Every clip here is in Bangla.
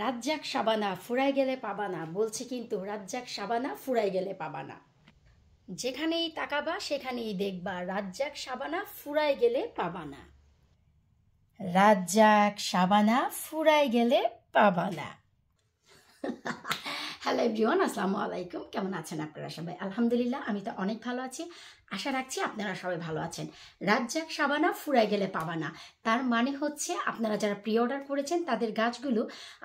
রাজ্জাক সাবানা ফুরাই গেলে পাবানা বলছে কিন্তু রাজ্জাক সাবানা ফুরাই গেলে পাবানা যেখানেই তাকাবা সেখানেই দেখবা রাজ্জাক সাবানা ফুরাই গেলে পাবানা রাজ্জাক সাবানা ফুরাই গেলে পাবানা হ্যালো এভরিওয়ান আসসালামু আলাইকুম কেমন আছেন আপনারা সবাই আলহামদুলিল্লাহ আমি তো অনেক ভালো আছি আশা রাখছি আপনারা সবাই ভালো আছেন রাজ্জাক সাবানা ফুরাই গেলে পাবানা তার মানে হচ্ছে আপনারা যারা প্রি অর্ডার করেছেন তাদের গাছগুলো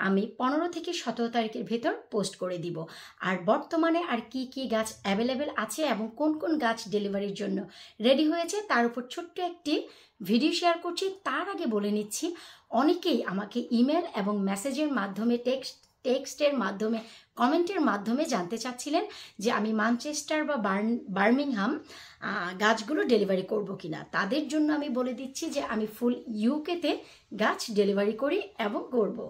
আমি পনেরো থেকে সতেরো তারিখের ভেতর পোস্ট করে দিব আর বর্তমানে আর কি কি গাছ অ্যাভেলেবেল আছে এবং কোন কোন গাছ ডেলিভারির জন্য রেডি হয়েছে তার উপর ছোট্ট একটি ভিডিও শেয়ার করছি তার আগে বলে নিচ্ছি অনেকেই আমাকে ইমেল এবং মেসেজের মাধ্যমে টেক্সট টেক্সটের মাধ্যমে কমেন্টের মাধ্যমে জানতে চাচ্ছিলেন যে আমি মানচেস্টার বা বার্মিংহাম গাছগুলো ডেলিভারি করব কি না তাদের জন্য আমি বলে দিচ্ছি যে আমি ফুল ইউকেতে গাছ ডেলিভারি করি এবং করবো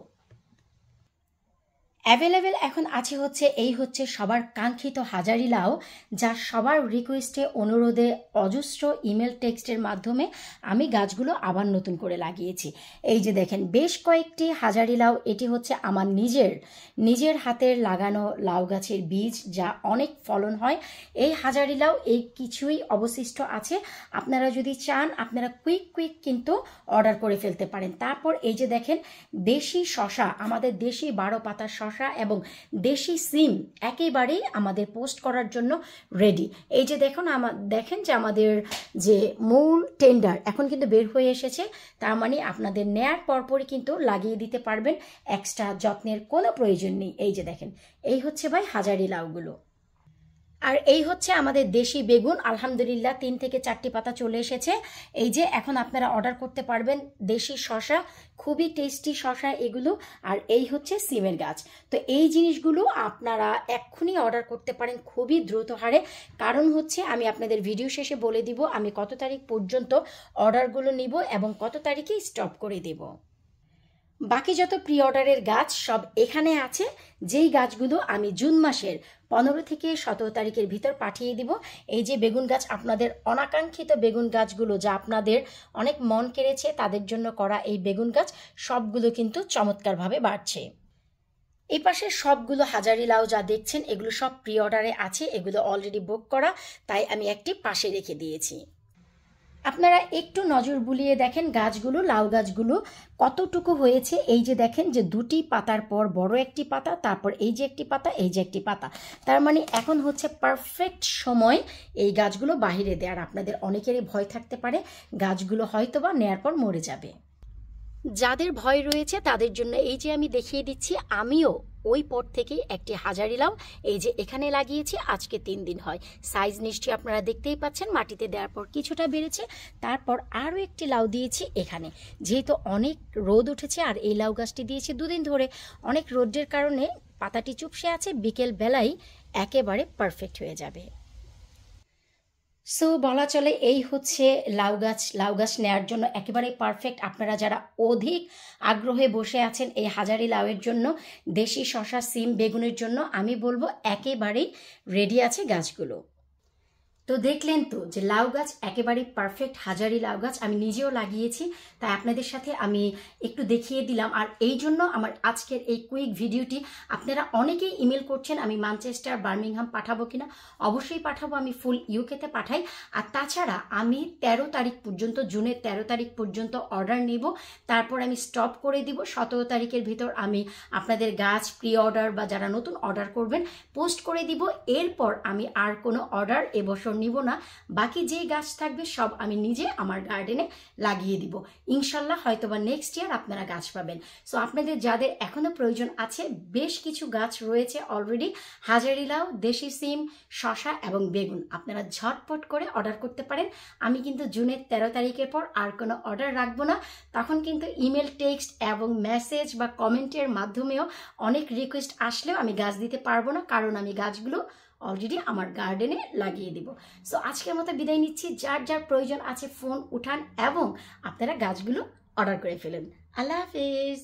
অ্যাভেলেবেল এখন আছে হচ্ছে এই হচ্ছে সবার কাঙ্ক্ষিত হাজারি লাউ যা সবার রিকোয়েস্টে অনুরোধে অজস্র ইমেল টেক্সটের মাধ্যমে আমি গাছগুলো আবার নতুন করে লাগিয়েছি এই যে দেখেন বেশ কয়েকটি হাজারি লাউ এটি হচ্ছে আমার নিজের নিজের হাতের লাগানো লাউ গাছের বীজ যা অনেক ফলন হয় এই হাজারি লাউ এই কিছুই অবশিষ্ট আছে আপনারা যদি চান আপনারা কুইক কুইক কিন্তু অর্ডার করে ফেলতে পারেন তারপর এই যে দেখেন দেশি শশা আমাদের দেশি বারো পাতা শশা শশা এবং দেশি সিম একেবারেই আমাদের পোস্ট করার জন্য রেডি এই যে দেখুন আমার দেখেন যে আমাদের যে মূল টেন্ডার এখন কিন্তু বের হয়ে এসেছে তার মানে আপনাদের নেয়ার পরপরই কিন্তু লাগিয়ে দিতে পারবেন এক্সট্রা যত্নের কোনো প্রয়োজন নেই এই যে দেখেন এই হচ্ছে ভাই হাজারি লাউগুলো আর এই হচ্ছে আমাদের দেশি বেগুন আলহামদুলিল্লাহ তিন থেকে চারটি পাতা চলে এসেছে এই যে এখন আপনারা অর্ডার করতে পারবেন দেশি শশা খুবই টেস্টি শশা এগুলো আর এই হচ্ছে সিমের গাছ তো এই জিনিসগুলো আপনারা এক্ষুনি অর্ডার করতে পারেন খুবই দ্রুত হারে কারণ হচ্ছে আমি আপনাদের ভিডিও শেষে বলে দিব আমি কত তারিখ পর্যন্ত অর্ডারগুলো নিব এবং কত তারিখে স্টপ করে দেব বাকি যত প্রি অর্ডারের গাছ সব এখানে আছে যেই গাছগুলো আমি জুন মাসের পনেরো থেকে সতেরো তারিখের ভিতর পাঠিয়ে দিব এই যে বেগুন গাছ আপনাদের অনাকাঙ্ক্ষিত বেগুন গাছগুলো যা আপনাদের অনেক মন কেড়েছে তাদের জন্য করা এই বেগুন গাছ সবগুলো কিন্তু চমৎকারভাবে বাড়ছে এই পাশে সবগুলো হাজারি লাউ যা দেখছেন এগুলো সব প্রি অর্ডারে আছে এগুলো অলরেডি বুক করা তাই আমি একটি পাশে রেখে দিয়েছি আপনারা একটু নজর বুলিয়ে দেখেন গাছগুলো লাউ গাছগুলো কতটুকু হয়েছে এই যে দেখেন যে দুটি পাতার পর বড় একটি পাতা তারপর এই যে একটি পাতা এই যে একটি পাতা তার মানে এখন হচ্ছে পারফেক্ট সময় এই গাছগুলো বাহিরে দেওয়ার আপনাদের অনেকেরই ভয় থাকতে পারে গাছগুলো হয়তো বা নেয়ার পর মরে যাবে যাদের ভয় রয়েছে তাদের জন্য এই যে আমি দেখিয়ে দিচ্ছি আমিও ওই পট থেকে একটি হাজারি লাউ এই যে এখানে লাগিয়েছি আজকে তিন দিন হয় সাইজ নিশ্চয়ই আপনারা দেখতেই পাচ্ছেন মাটিতে দেওয়ার পর কিছুটা বেড়েছে তারপর আরও একটি লাউ দিয়েছি এখানে যেহেতু অনেক রোদ উঠেছে আর এই লাউ গাছটি দিয়েছি দুদিন ধরে অনেক রোদের কারণে পাতাটি চুপসে আছে বিকেল বেলায় একেবারে পারফেক্ট হয়ে যাবে সো বলা চলে এই হচ্ছে লাউ গাছ লাউ গাছ নেয়ার জন্য একেবারে পারফেক্ট আপনারা যারা অধিক আগ্রহে বসে আছেন এই হাজারি লাউয়ের জন্য দেশি শশা সিম বেগুনের জন্য আমি বলবো একেবারেই রেডি আছে গাছগুলো তো দেখলেন তো যে লাউ গাছ একেবারে পারফেক্ট হাজারি লাউ গাছ আমি নিজেও লাগিয়েছি তাই আপনাদের সাথে আমি একটু দেখিয়ে দিলাম আর এই জন্য আমার আজকের এই কুইক ভিডিওটি আপনারা অনেকেই ইমেল করছেন আমি মানচেস্টার বার্মিংহাম পাঠাবো কিনা অবশ্যই পাঠাবো আমি ফুল ইউকেতে পাঠাই আর তাছাড়া আমি ১৩ তারিখ পর্যন্ত জুনের ১৩ তারিখ পর্যন্ত অর্ডার নিব তারপর আমি স্টপ করে দিব সতেরো তারিখের ভিতর আমি আপনাদের গাছ প্রি অর্ডার বা যারা নতুন অর্ডার করবেন পোস্ট করে দিব এরপর আমি আর কোনো অর্ডার এবছর নিব না বাকি যেই গাছ থাকবে সব আমি নিজে আমার গার্ডেনে লাগিয়ে দিব ইনশাল্লাহ হয়তোবা নেক্সট ইয়ার আপনারা গাছ পাবেন সো আপনাদের যাদের এখনও প্রয়োজন আছে বেশ কিছু গাছ রয়েছে অলরেডি হাজারিলাও দেশি সিম শশা এবং বেগুন আপনারা ঝটপট করে অর্ডার করতে পারেন আমি কিন্তু জুনের তেরো তারিখের পর আর কোনো অর্ডার রাখবো না তখন কিন্তু ইমেল টেক্সট এবং মেসেজ বা কমেন্টের মাধ্যমেও অনেক রিকোয়েস্ট আসলেও আমি গাছ দিতে পারবো না কারণ আমি গাছগুলো অলরেডি আমার গার্ডেনে লাগিয়ে দিব সো আজকের মতো বিদায় নিচ্ছি যার যার প্রয়োজন আছে ফোন উঠান এবং আপনারা গাছগুলো অর্ডার করে ফেলুন আল্লাহ হাফিজ